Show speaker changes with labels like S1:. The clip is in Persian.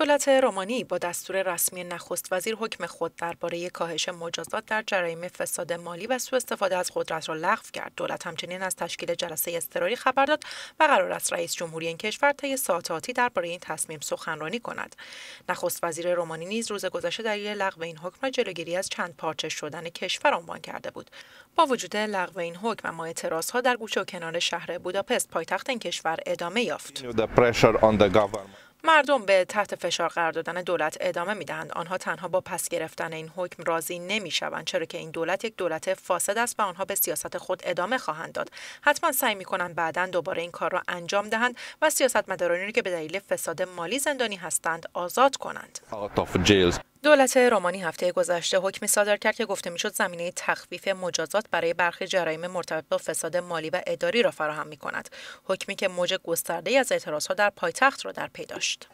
S1: دولت رومانی با دستور رسمی نخست وزیر حکم خود درباره کاهش مجازات در جرایم فساد مالی و سوء استفاده از قدرت را لغو کرد دولت همچنین از تشکیل جلسه اضطراری خبر داد و قرار است رئیس جمهوری این کشور طی ساعت آتی درباره این تصمیم سخنرانی کند نخست وزیر رومانی نیز روز گذشته دلیل لغو این حکم را جلوگیری از چند پارچه شدن کشور عنوان کرده بود با وجود لغو این حکم اما ها در گوشه و کنار شهر بوداپست پایتخت این کشور ادامه یافت مردم به تحت فشار قرار دادن دولت ادامه می دهند. آنها تنها با پس گرفتن این حکم راضی شوند چرا که این دولت یک دولت فاسد است و آنها به سیاست خود ادامه خواهند داد حتما سعی کنند بعدا دوباره این کار را انجام دهند و سیاستمدارانی را که به دلیل فساد مالی زندانی هستند آزاد کنند دولت رومانی هفته گذشته حکمی صادر کرد که گفته میشد زمینه تخفیف مجازات برای برخی جرایم مرتبط با فساد مالی و اداری را فراهم می کند حکمی که موج گسترده از ها در پایتخت را در پی داشت